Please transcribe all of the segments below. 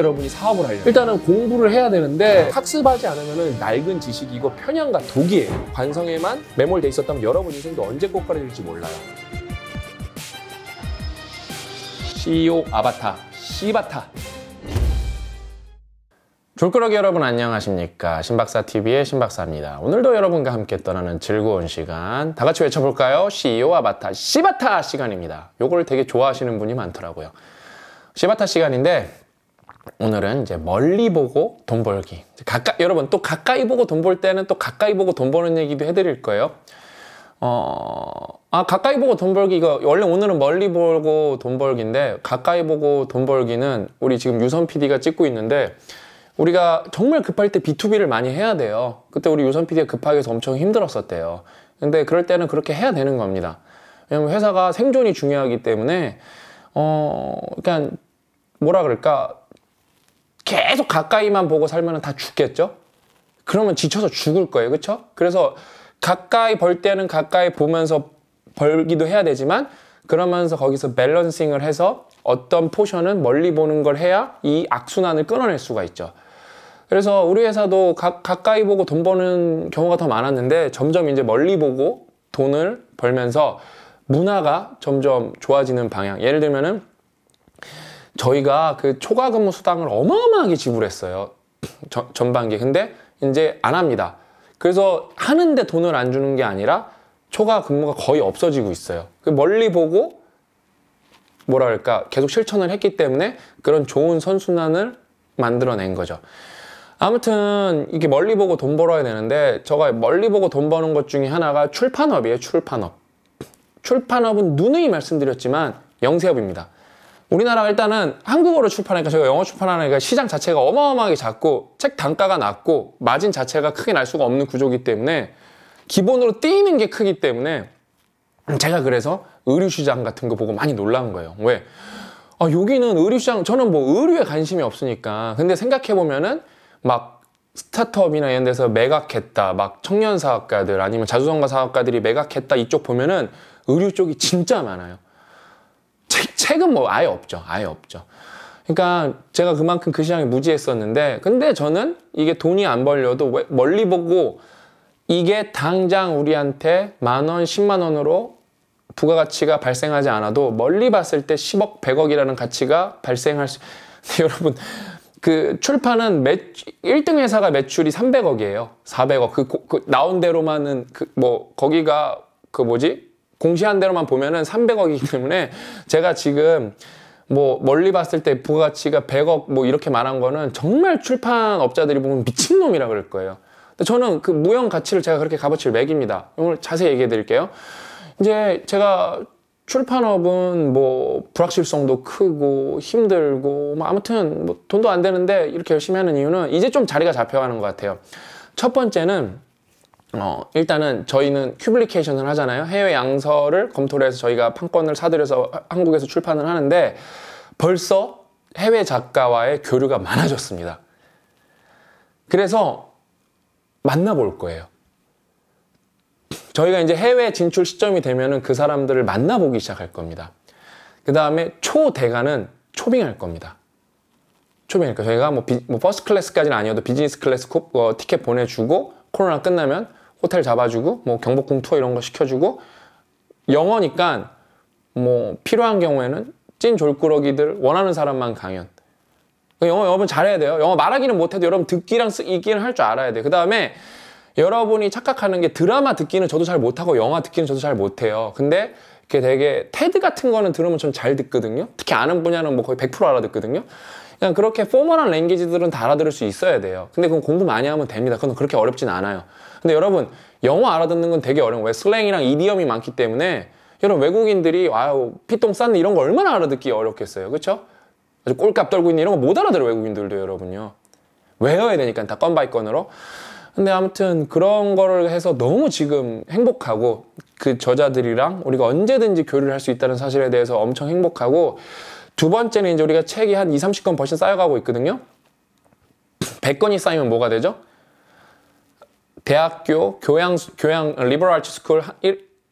여러분이 사업을 하려면 일단은 공부를 해야 되는데 학습하지 않으면 낡은 지식이고 편향과 독이에요. 관성에만 매몰돼 있었다면 여러분 인생도 언제 꽃가루질지 몰라요. CEO 아바타, 시바타. 졸끄러기 여러분 안녕하십니까 신박사TV의 신박사입니다 오늘도 여러분과 함께 떠나는 즐거운 시간 다 같이 외쳐볼까요? CEO 아바타 시바타 시간입니다 요걸 되게 좋아하시는 분이 많더라고요 시바타 시간인데 오늘은 이제 멀리 보고 돈 벌기 가까, 여러분 또 가까이 보고 돈 벌 때는 또 가까이 보고 돈 버는 얘기도 해드릴 거예요 어, 아 가까이 보고 돈 벌기 이거 원래 오늘은 멀리 보고 돈 벌기인데 가까이 보고 돈 벌기는 우리 지금 유선 PD가 찍고 있는데 우리가 정말 급할 때 B2B를 많이 해야 돼요 그때 우리 유선 PD가 급하게 해서 엄청 힘들었었대요 근데 그럴 때는 그렇게 해야 되는 겁니다 왜냐면 회사가 생존이 중요하기 때문에 어그러 그러니까 뭐라 그럴까 계속 가까이만 보고 살면 다 죽겠죠? 그러면 지쳐서 죽을 거예요. 그렇죠? 그래서 가까이 벌 때는 가까이 보면서 벌기도 해야 되지만 그러면서 거기서 밸런싱을 해서 어떤 포션은 멀리 보는 걸 해야 이 악순환을 끊어낼 수가 있죠. 그래서 우리 회사도 가, 가까이 보고 돈 버는 경우가 더 많았는데 점점 이제 멀리 보고 돈을 벌면서 문화가 점점 좋아지는 방향. 예를 들면은 저희가 그 초과 근무 수당을 어마어마하게 지불했어요. 저, 전반기. 근데 이제 안 합니다. 그래서 하는데 돈을 안 주는 게 아니라 초과 근무가 거의 없어지고 있어요. 그 멀리 보고 뭐랄까 계속 실천을 했기 때문에 그런 좋은 선순환을 만들어낸 거죠. 아무튼 이게 멀리 보고 돈 벌어야 되는데 저가 멀리 보고 돈 버는 것 중에 하나가 출판업이에요. 출판업. 출판업은 누누이 말씀드렸지만 영세업입니다. 우리나라가 일단은 한국어로 출판하니까 제가 영어 출판하니까 시장 자체가 어마어마하게 작고 책 단가가 낮고 마진 자체가 크게 날 수가 없는 구조기 이 때문에 기본으로 뛰는 게 크기 때문에 제가 그래서 의류 시장 같은 거 보고 많이 놀란 라 거예요. 왜? 아, 여기는 의류 시장 저는 뭐 의류에 관심이 없으니까 근데 생각해 보면은 막 스타트업이나 이런 데서 매각했다 막 청년 사업가들 아니면 자주성가 사업가들이 매각했다 이쪽 보면은 의류 쪽이 진짜 많아요. 책, 은뭐 아예 없죠. 아예 없죠. 그러니까 제가 그만큼 그 시장에 무지했었는데 근데 저는 이게 돈이 안 벌려도 왜, 멀리 보고 이게 당장 우리한테 만 원, 십만 원으로 부가가치가 발생하지 않아도 멀리 봤을 때 10억, 100억이라는 가치가 발생할 수 여러분 그 출판은 매 1등 회사가 매출이 300억이에요. 400억. 그, 그 나온 대로만은 그 뭐 거기가 그 뭐지? 공시한 대로만 보면은 300억이기 때문에 제가 지금 뭐 멀리 봤을 때 부가가치가 100억 뭐 이렇게 말한 거는 정말 출판 업자들이 보면 미친놈이라 그럴 거예요. 근데 저는 그 무형 가치를 제가 그렇게 값어치를 매깁니다. 오늘 자세히 얘기해 드릴게요. 이제 제가 출판업은 뭐 불확실성도 크고 힘들고 뭐 아무튼 뭐 돈도 안 되는데 이렇게 열심히 하는 이유는 이제 좀 자리가 잡혀가는 것 같아요. 첫 번째는 어, 일단은 저희는 큐블리케이션을 하잖아요. 해외 양서를 검토를 해서 저희가 판권을 사들여서 한국에서 출판을 하는데 벌써 해외 작가와의 교류가 많아졌습니다. 그래서 만나볼 거예요. 저희가 이제 해외 진출 시점이 되면은 그 사람들을 만나보기 시작할 겁니다. 그 다음에 초대가는 초빙할 겁니다. 초빙할 거예요. 저희가 뭐, 비, 뭐 퍼스트 클래스까지는 아니어도 비즈니스 클래스 코, 어, 티켓 보내주고 코로나 끝나면 호텔 잡아주고 뭐 경복궁 투어 이런 거 시켜주고 영어니까 뭐 필요한 경우에는 찐 졸꾸러기들 원하는 사람만 강연 영어 여러분 잘해야 돼요 영어 말하기는 못해도 여러분 듣기랑 쓰, 읽기는 할 줄 알아야 돼요 그 다음에 여러분이 착각하는 게 드라마 듣기는 저도 잘 못하고 영화 듣기는 저도 잘 못해요 근데 이게 되게 테드 같은 거는 들으면 전잘 듣거든요 특히 아는 분야는 뭐 거의 100% 알아듣거든요 그냥 그렇게 포멀한 랭귀지들은 다 알아들을 수 있어야 돼요. 근데 그건 공부 많이 하면 됩니다. 그건 그렇게 어렵진 않아요. 근데 여러분 영어 알아듣는 건 되게 어려운 거예요. 슬랭이랑 이디엄이 많기 때문에 여러분 외국인들이 아유 피똥 싼 이런 거 얼마나 알아듣기 어렵겠어요. 그렇죠? 아주 꼴값 떨고 있는 이런 거 못 알아들어 외국인들도 여러분요. 외워야 되니까 다 건 바이 건으로. 근데 아무튼 그런 거를 해서 너무 지금 행복하고 그 저자들이랑 우리가 언제든지 교류를 할 수 있다는 사실에 대해서 엄청 행복하고 두 번째는 이제 우리가 책이 한 2, 30권 벌써 쌓여가고 있거든요. 1 0 0권이 쌓이면 뭐가 되죠? 대학교 교양 교양 리버럴 아츠 스쿨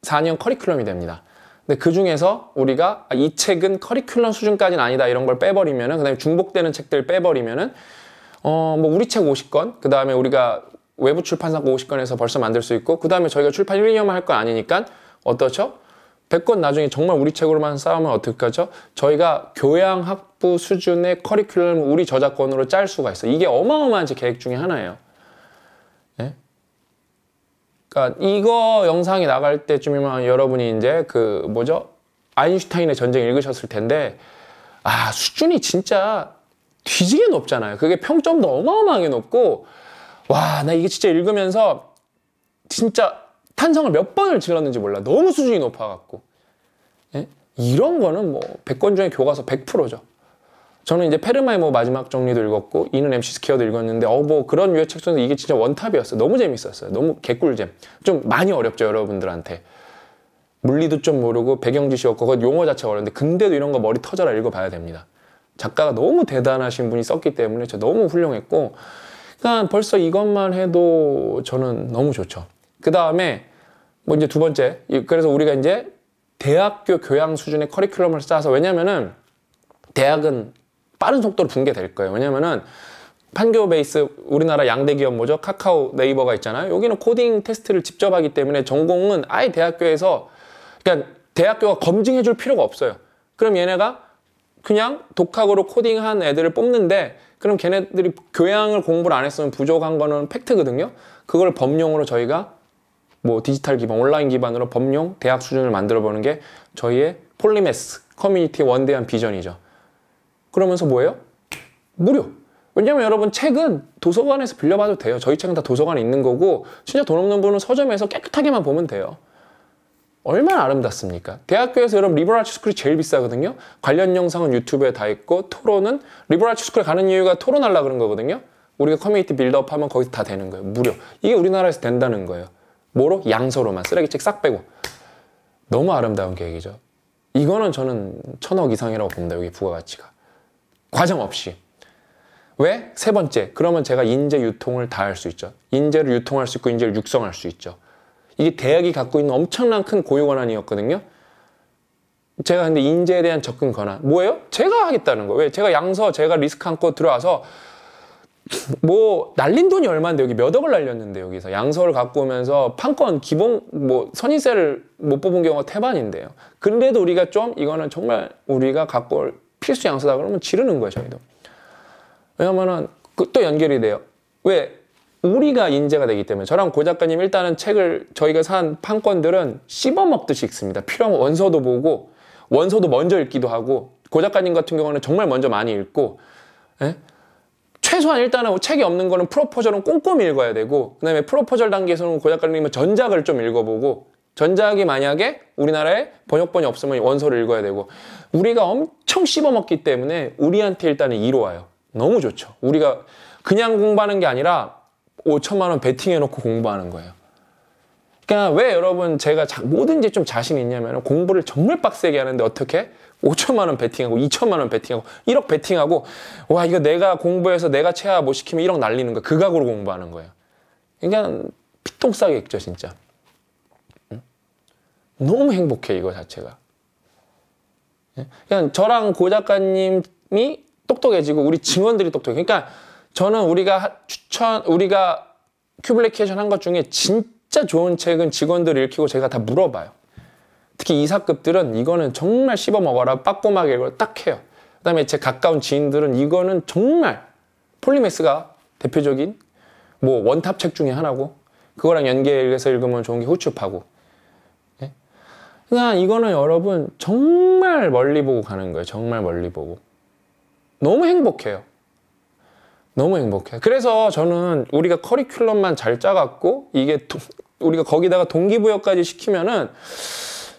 4년 커리큘럼이 됩니다. 근데 그 중에서 우리가 아, 이 책은 커리큘럼 수준까지는 아니다 이런 걸 빼버리면은 그다음에 중복되는 책들 빼버리면은 어 뭐 우리 책 50권 그다음에 우리가 외부 출판사 50권에서 벌써 만들 수 있고 그다음에 저희가 출판 1, 2년만 할 건 아니니까 어떻죠? 백권 나중에 정말 우리 책으로만 싸우면 어떡하죠? 저희가 교양 학부 수준의 커리큘럼 을 우리 저작권으로 짤 수가 있어. 요 이게 어마어마한 제 계획 중에 하나예요. 네? 그러니까 이거 영상이 나갈 때쯤이면 여러분이 이제 그 뭐죠? 아인슈타인의 전쟁 읽으셨을 텐데 아 수준이 진짜 뒤지게 높잖아요. 그게 평점도 어마어마하게 높고 와 나 이게 진짜 읽으면서 진짜 탄성을 몇 번을 질렀는지 몰라. 너무 수준이 높아갖고. 예? 이런 거는 뭐 100권 중에 교과서 100%죠. 저는 이제 페르마의 뭐 마지막 정리도 읽었고 이는 MC 스퀘어도 읽었는데 어 뭐 그런 유의 책 속에서 이게 진짜 원탑이었어요. 너무 재밌었어요. 너무 개꿀잼. 좀 많이 어렵죠 여러분들한테. 물리도 좀 모르고 배경 지식 없고 그건 용어 자체가 어려운데 근데도 이런 거 머리 터져라 읽어봐야 됩니다. 작가가 너무 대단하신 분이 썼기 때문에 저 너무 훌륭했고 그러니까 벌써 이것만 해도 저는 너무 좋죠. 그 다음에 뭐 이제 두 번째 그래서 우리가 이제 대학교 교양 수준의 커리큘럼을 짜서 왜냐면은 대학은 빠른 속도로 붕괴될 거예요 왜냐면은 판교 베이스 우리나라 양대 기업 뭐죠? 카카오 네이버가 있잖아요 여기는 코딩 테스트를 직접 하기 때문에 전공은 아예 대학교에서 그러니까 대학교가 검증해 줄 필요가 없어요 그럼 얘네가 그냥 독학으로 코딩한 애들을 뽑는데 그럼 걔네들이 교양을 공부를 안 했으면 부족한 거는 팩트거든요 그걸 법령으로 저희가 뭐 디지털 기반, 온라인 기반으로 법용 대학 수준을 만들어 보는 게 저희의 폴리메스 커뮤니티 의 원대한 비전이죠. 그러면서 뭐예요? 무료. 왜냐면 여러분 책은 도서관에서 빌려봐도 돼요. 저희 책은 다 도서관에 있는 거고 진짜 돈 없는 분은 서점에서 깨끗하게만 보면 돼요. 얼마나 아름답습니까? 대학교에서 여러분 리버라치 스쿨이 제일 비싸거든요. 관련 영상은 유튜브에 다 있고 토론은 리버라치 스쿨 가는 이유가 토론하려 고 그런 거거든요. 우리가 커뮤니티 빌드업 하면 거기서 다 되는 거예요. 무료. 이게 우리나라에서 된다는 거예요. 뭐로? 양서로만 쓰레기책 싹 빼고 너무 아름다운 계획이죠 이거는 저는 천억 이상이라고 봅니다 여기 부가가치가 과정 없이 왜? 세 번째 그러면 제가 인재 유통을 다 할 수 있죠 인재를 유통할 수 있고 인재를 육성할 수 있죠 이게 대학이 갖고 있는 엄청난 큰 고유 권한이었거든요 제가 근데 인재에 대한 접근 권한 뭐예요? 제가 하겠다는 거예요 왜? 제가 양서 제가 리스크 안고 들어와서 뭐 날린 돈이 얼마인데 여기 몇 억을 날렸는데 여기서 양서를 갖고 오면서 판권 기본 뭐 선인세를 못 뽑은 경우가 태반인데요. 근데도 우리가 좀 이거는 정말 우리가 갖고 올 필수 양서다 그러면 지르는 거예요 저희도. 왜냐면은 그또 연결이 돼요. 왜 우리가 인재가 되기 때문에 저랑 고 작가님 일단은 책을 저희가 산 판권들은 씹어먹듯이 읽습니다. 필요하면 원서도 보고 원서도 먼저 읽기도 하고 고 작가님 같은 경우는 정말 먼저 많이 읽고. 예? 최소한 일단은 책이 없는 거는 프로포절은 꼼꼼히 읽어야 되고 그 다음에 프로포절 단계에서는 고작가님은 전작을 좀 읽어보고 전작이 만약에 우리나라에 번역본이 없으면 원서를 읽어야 되고 우리가 엄청 씹어먹기 때문에 우리한테 일단은 이로와요 너무 좋죠 우리가 그냥 공부하는 게 아니라 5천만 원 베팅해놓고 공부하는 거예요 그러니까 왜 여러분 제가 뭐든지 좀자신 있냐면 공부를 정말 빡세게 하는데 어떻게? 5천만 원 베팅하고 2천만 원 베팅하고 1억 베팅하고 와 이거 내가 공부해서 내가 체화못 뭐 시키면 1억 날리는 거야. 그각으로 공부하는 거예요. 그냥 그러니까 피똥 싸겠죠 진짜. 너무 행복해 이거 자체가. 예? 그냥 그러니까 저랑 고 작가님이 똑똑해지고 우리 증원들이 똑똑해. 그러니까 저는 우리가 추천 우리가 큐블레이케이션 한 것 중에 진짜 좋은 책은 직원들 읽히고 제가 다 물어봐요. 특히 이사급들은 이거는 정말 씹어 먹어라 빠꼼하게 이걸 딱 해요. 그 다음에 제 가까운 지인들은 이거는 정말 폴리메스가 대표적인 뭐 원탑 책 중에 하나고 그거랑 연계해서 읽으면 좋은 게 후추파고 예? 그러니까 이거는 여러분 정말 멀리 보고 가는 거예요. 정말 멀리 보고 너무 행복해요. 너무 행복해. 그래서 저는 우리가 커리큘럼만 잘 짜갖고 이게 도, 우리가 거기다가 동기부여까지 시키면은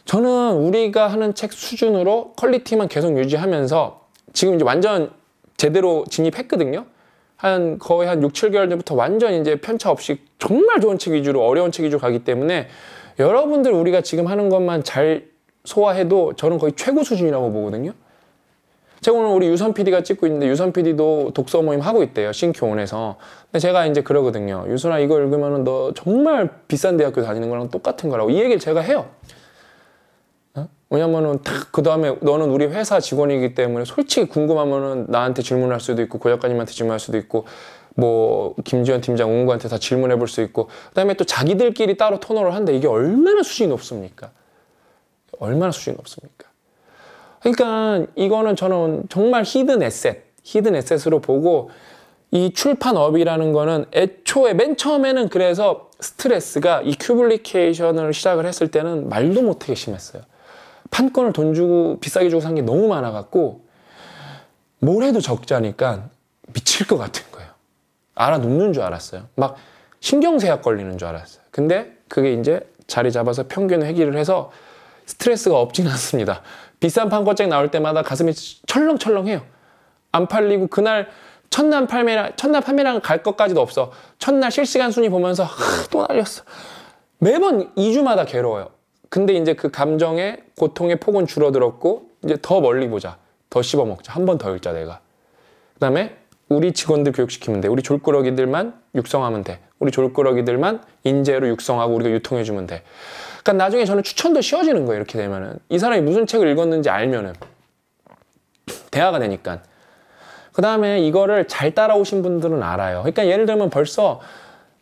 저는 우리가 하는 책 수준으로 퀄리티만 계속 유지하면서 지금 이제 완전 제대로 진입했거든요. 한 거의 한 6, 7개월 전부터 완전 이제 편차 없이 정말 좋은 책 위주로 어려운 책 위주로 가기 때문에 여러분들 우리가 지금 하는 것만 잘 소화해도 저는 거의 최고 수준이라고 보거든요. 제가 오늘 우리 유선 PD가 찍고 있는데 유선 PD도 독서 모임 하고 있대요. 신교원에서. 근데 제가 이제 그러거든요. 유선아 이거 읽으면 너 정말 비싼 대학교 다니는 거랑 똑같은 거라고 이 얘기를 제가 해요. 왜냐면은 딱그 다음에 너는 우리 회사 직원이기 때문에 솔직히 궁금하면은 나한테 질문할 수도 있고 고 작가님한테 질문할 수도 있고 뭐 김지현 팀장, 우구한테다 질문해 볼 수 있고 그다음에 또 자기들끼리 따로 토너를 한데 이게 얼마나 수준이 높습니까? 얼마나 수준이 높습니까? 그러니까 이거는 저는 정말 히든 에셋, 히든 에셋으로 보고 이 출판업이라는 거는 애초에 맨 처음에는 그래서 스트레스가 이 큐블리케이션을 시작을 했을 때는 말도 못하게 심했어요. 판권을 돈 주고 비싸게 주고 산 게 너무 많아갖고 뭘 해도 적자니까 미칠 것 같은 거예요. 알아눕는 줄 알았어요. 막 신경쇠약 걸리는 줄 알았어요. 근데 그게 이제 자리 잡아서 평균 회기를 해서 스트레스가 없진 않습니다. 비싼 판권책 나올 때마다 가슴이 철렁철렁해요. 안 팔리고 그날 첫날 판매랑 첫날 판매랑갈 것까지도 없어. 첫날 실시간 순위 보면서 하, 또 날렸어. 매번 2주마다 괴로워요. 근데 이제 그 감정의 고통의 폭은 줄어들었고 이제 더 멀리 보자. 더 씹어먹자. 한 번 더 읽자 내가. 그 다음에 우리 직원들 교육시키면 돼. 우리 졸꾸러기들만 육성하면 돼. 우리 졸꾸러기들만 인재로 육성하고 우리가 유통해주면 돼. 그러니까 나중에 저는 추천도 쉬워지는 거예요. 이렇게 되면은. 이 사람이 무슨 책을 읽었는지 알면은. 대화가 되니까. 그 다음에 이거를 잘 따라오신 분들은 알아요. 그러니까 예를 들면 벌써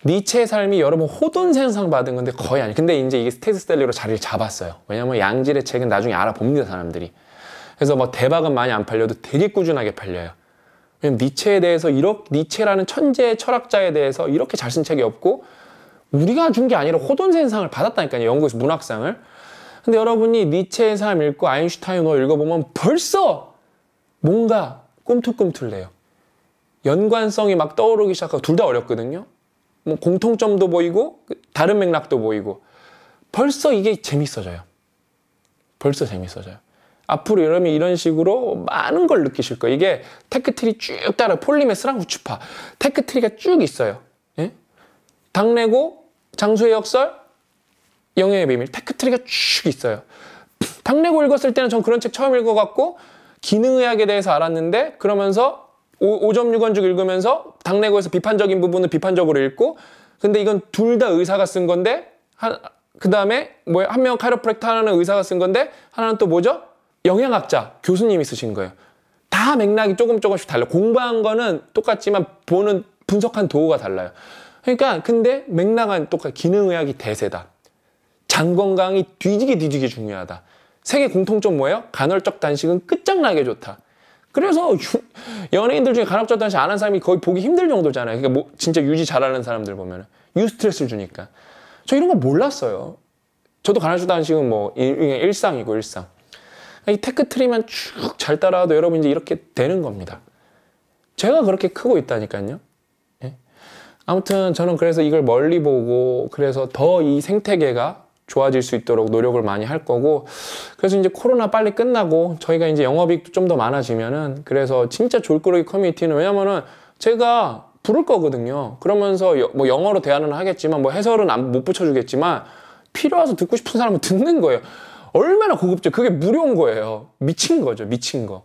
니체의 삶이 여러 분 호돈 세상 받은 건데 거의 아니에요. 근데 이제 이게 스테디셀러로 자리를 잡았어요. 왜냐면 양질의 책은 나중에 알아봅니다, 사람들이. 그래서 뭐 대박은 많이 안 팔려도 되게 꾸준하게 팔려요. 왜냐면 니체에 대해서 이렇게 니체라는 천재 의 철학자에 대해서 이렇게 잘 쓴 책이 없고 우리가 준 게 아니라 호돈 세상을 받았다니까요. 연구에서 문학상을. 근데 여러분이 니체의 삶 읽고 아인슈타인어 뭐 읽어보면 벌써 뭔가 꿈틀꿈틀내요 연관성이 막 떠오르기 시작하고 둘 다 어렵거든요. 뭐 공통점도 보이고 다른 맥락도 보이고 벌써 이게 재밌어져요. 벌써 재밌어져요. 앞으로 여러분이 이런 식으로 많은 걸 느끼실 거예요. 이게 테크트리 쭉 따라 폴리메스랑 후추파 테크트리가 쭉 있어요. 예? 당내고 장수의 역설 영예의 비밀 테크트리가 쭉 있어요. 당내고 읽었을 때는 전 그런 책 처음 읽어갖고 기능의학에 대해서 알았는데 그러면서 5.6원죽 읽으면서 당내고에서 비판적인 부분을 비판적으로 읽고 근데 이건 둘 다 의사가 쓴 건데 그 다음에 뭐한명카이로프렉터 하나는 의사가 쓴 건데 하나는 또 뭐죠? 영양학자 교수님이 쓰신 거예요. 다 맥락이 조금 조금씩 달라. 공부한 거는 똑같지만 보는 분석한 도구가 달라요. 그러니까 근데 맥락은 똑같아. 기능의학이 대세다. 장 건강이 뒤지게 뒤지게 중요하다. 세계 공통점 뭐예요? 간헐적 단식은 끝장나게 좋다. 그래서 유, 연예인들 중에 간헐적 단식 안 한 사람이 거의 보기 힘들 정도잖아요. 그러니까 뭐 진짜 유지 잘하는 사람들 보면 유스트레스를 주니까. 저 이런 거 몰랐어요. 저도 간헐적 단식은 뭐 그냥 일상이고 일상. 그러니까 이 테크 트리만 쭉 잘 따라와도 여러분 이제 이렇게 되는 겁니다. 제가 그렇게 크고 있다니까요. 예? 아무튼 저는 그래서 이걸 멀리 보고 그래서 더 이 생태계가 좋아질 수 있도록 노력을 많이 할 거고 그래서 이제 코로나 빨리 끝나고 저희가 이제 영업이익도 좀더 많아지면은 그래서 진짜 졸꾸러기 커뮤니티는 왜냐면은 제가 부를 거거든요 그러면서 여, 뭐 영어로 대화는 하겠지만 뭐 해설은 안, 못 붙여주겠지만 필요해서 듣고 싶은 사람은 듣는 거예요 얼마나 고급져 그게 무료인 거예요 미친 거죠 미친 거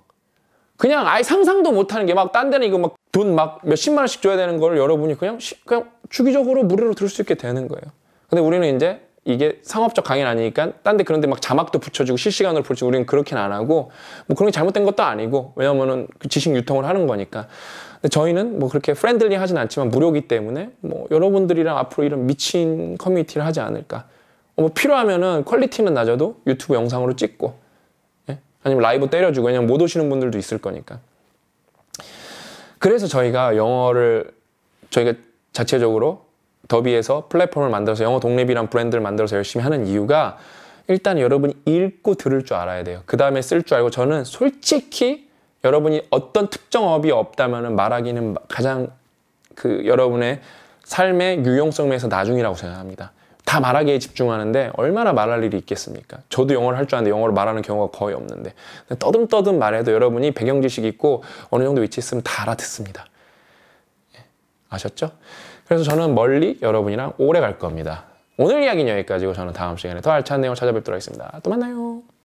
그냥 아예 상상도 못하는 게 막 딴 데는 이거 막 돈 막 몇십만 원씩 줘야 되는 걸 여러분이 그냥 시, 그냥 주기적으로 무료로 들을 수 있게 되는 거예요 근데 우리는 이제 이게 상업적 강의는 아니니까 딴 데 그런데 막 자막도 붙여주고 실시간으로 볼지 우리는 그렇게는 안 하고 뭐 그런 게 잘못된 것도 아니고 왜냐면은 그 지식 유통을 하는 거니까 근데 저희는 뭐 그렇게 프렌들리 하진 않지만 무료기 때문에 뭐 여러분들이랑 앞으로 이런 미친 커뮤니티를 하지 않을까 어, 뭐 필요하면은 퀄리티는 낮아도 유튜브 영상으로 찍고 예? 아니면 라이브 때려주고 그냥 못 오시는 분들도 있을 거니까 그래서 저희가 영어를 저희가 자체적으로 더비에서 플랫폼을 만들어서 영어 독립이란 브랜드를 만들어서 열심히 하는 이유가 일단 여러분이 읽고 들을 줄 알아야 돼요. 그 다음에 쓸 줄 알고 저는 솔직히 여러분이 어떤 특정 업이 없다면 말하기는 가장 그 여러분의 삶의 유용성에서 면 나중이라고 생각합니다. 다 말하기에 집중하는데 얼마나 말할 일이 있겠습니까? 저도 영어를 할 줄 아는데 영어를 말하는 경우가 거의 없는데 떠듬떠듬 말해도 여러분이 배경 지식 있고 어느 정도 위치 있으면 다 알아듣습니다. 예. 아셨죠? 그래서 저는 멀리 여러분이랑 오래 갈 겁니다. 오늘 이야기는 여기까지고 저는 다음 시간에 더 알찬 내용 찾아뵙도록 하겠습니다. 또 만나요.